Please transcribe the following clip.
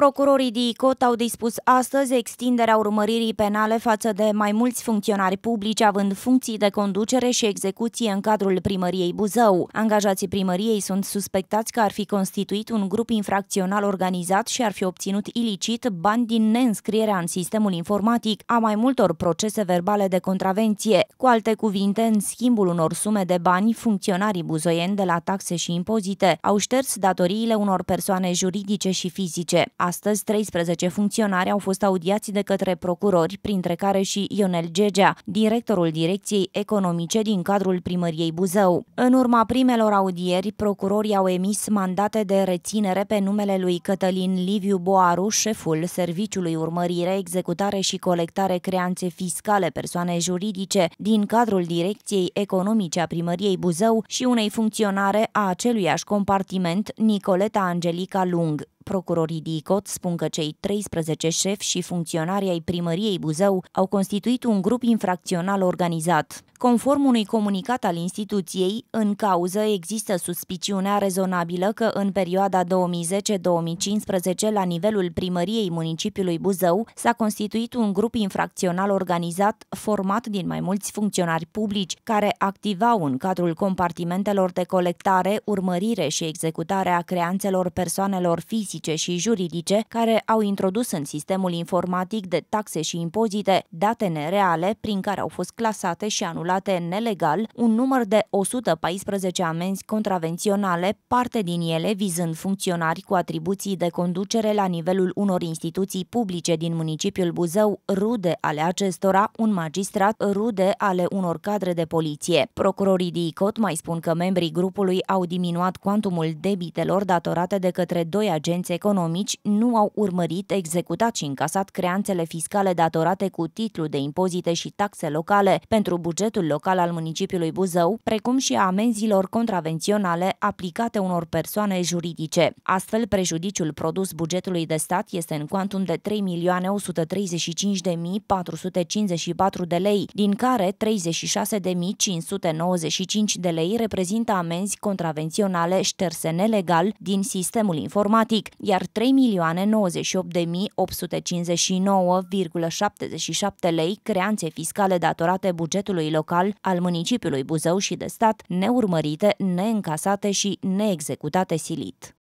Procurorii DICOT au dispus astăzi extinderea urmăririi penale față de mai mulți funcționari publici având funcții de conducere și execuție în cadrul primăriei Buzău. Angajații primăriei sunt suspectați că ar fi constituit un grup infracțional organizat și ar fi obținut ilicit bani din neînscrierea în sistemul informatic a mai multor procese verbale de contravenție. Cu alte cuvinte, în schimbul unor sume de bani, funcționarii buzoieni de la taxe și impozite au șters datoriile unor persoane juridice și fizice. Astăzi, 13 funcționari au fost audiați de către procurori, printre care și Ionel Gegea, directorul Direcției Economice din cadrul primăriei Buzău. În urma primelor audieri, procurorii au emis mandate de reținere pe numele lui Cătălin Liviu Boaru, șeful Serviciului Urmărire, Executare și Colectare Creanțe Fiscale Persoane Juridice din cadrul Direcției Economice a primăriei Buzău și unei funcționare a aceluiași compartiment, Nicoleta Angelica Lung. Procurorii DICOT spun că cei 13 șefi și funcționari ai primăriei Buzău au constituit un grup infracțional organizat. Conform unui comunicat al instituției, în cauză există suspiciunea rezonabilă că în perioada 2010-2015 la nivelul primăriei municipiului Buzău s-a constituit un grup infracțional organizat format din mai mulți funcționari publici care activau în cadrul compartimentelor de colectare, urmărire și executare a creanțelor persoanelor fizice fizice și juridice care au introdus în sistemul informatic de taxe și impozite date nereale prin care au fost clasate și anulate nelegal un număr de 114 amenzi contravenționale, parte din ele vizând funcționari cu atribuții de conducere la nivelul unor instituții publice din municipiul Buzău, rude ale acestora, un magistrat, rude ale unor cadre de poliție. Procurorii ICOT mai spun că membrii grupului au diminuat cuantumul debitelor datorate de către doi agenți agenți economici nu au urmărit, executat și încasat creanțele fiscale datorate cu titlu de impozite și taxe locale pentru bugetul local al municipiului Buzău, precum și a amenzilor contravenționale aplicate unor persoane juridice. Astfel, prejudiciul produs bugetului de stat este în cuantum de 3.135.454 de lei, din care 36.595 de lei reprezintă amenzi contravenționale șterse nelegal din sistemul informatic, iar 3.098.859,77 lei creanțe fiscale datorate bugetului local al municipiului Buzău și de stat, neurmărite, neîncasate și neexecutate silit.